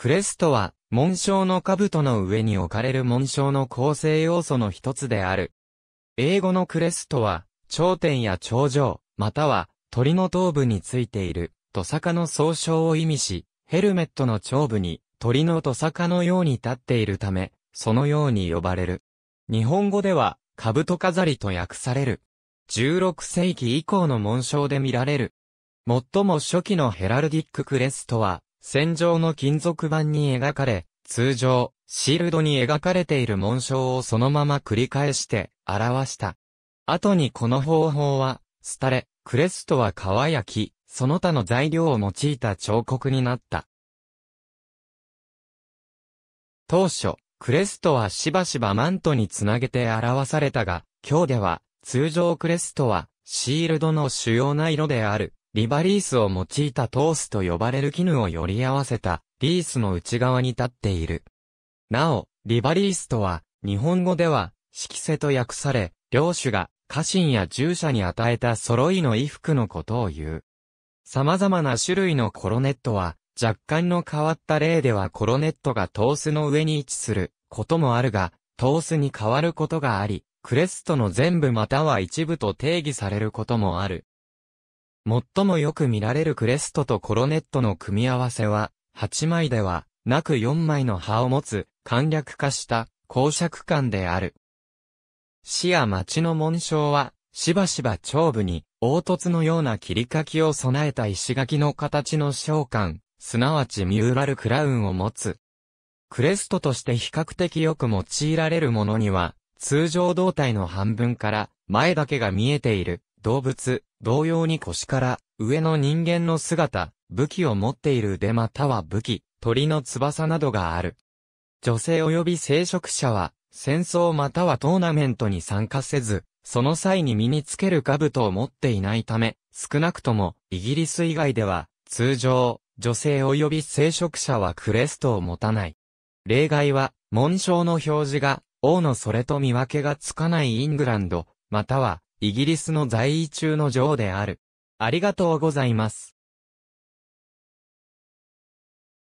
クレストは、紋章の兜の上に置かれる紋章の構成要素の一つである。英語のクレストは、頂点や頂上、または、鳥の頭部についている、トサカの総称を意味し、ヘルメットの頂部に、鳥のトサカのように立っているため、そのように呼ばれる。日本語では、兜飾りと訳される。16世紀以降の紋章で見られる。最も初期のヘラルディッククレストは、戦場の金属板に描かれ、通常、シールドに描かれている紋章をそのまま繰り返して表した。後にこの方法は、廃れ、クレストは川焼き、その他の材料を用いた彫刻になった。当初、クレストはしばしばマントにつなげて表されたが、今日では、通常クレストは、シールドの主要な色である、リバリースを用いたトースと呼ばれる絹をより合わせたリースの内側に立っている。なお、リバリースとは、日本語では、色瀬と訳され、領主が家臣や従者に与えた揃いの衣服のことを言う。様々な種類のコロネットは、若干の変わった例ではコロネットがトースの上に位置することもあるが、トースに変わることがあり、クレストの全部または一部と定義されることもある。最もよく見られるクレストとコロネットの組み合わせは、8枚ではなく4枚の葉を持つ、簡略化した公爵官である。市や町の紋章は、しばしば頂部に、凹凸のような切り欠きを備えた石垣の形の召喚、すなわちミューラルクラウンを持つ。クレストとして比較的よく用いられるものには、通常胴体の半分から前だけが見えている動物、同様に腰から上の人間の姿、武器を持っている腕または武器、鳥の翼などがある。女性及び聖職者は、戦争またはトーナメントに参加せず、その際に身につける兜を持っていないため、少なくとも、イギリス以外では、通常、女性及び聖職者はクレストを持たない。例外は、紋章の表示が、王のそれと見分けがつかないイングランド、または、イギリスの在位中の女王である。ありがとうございます。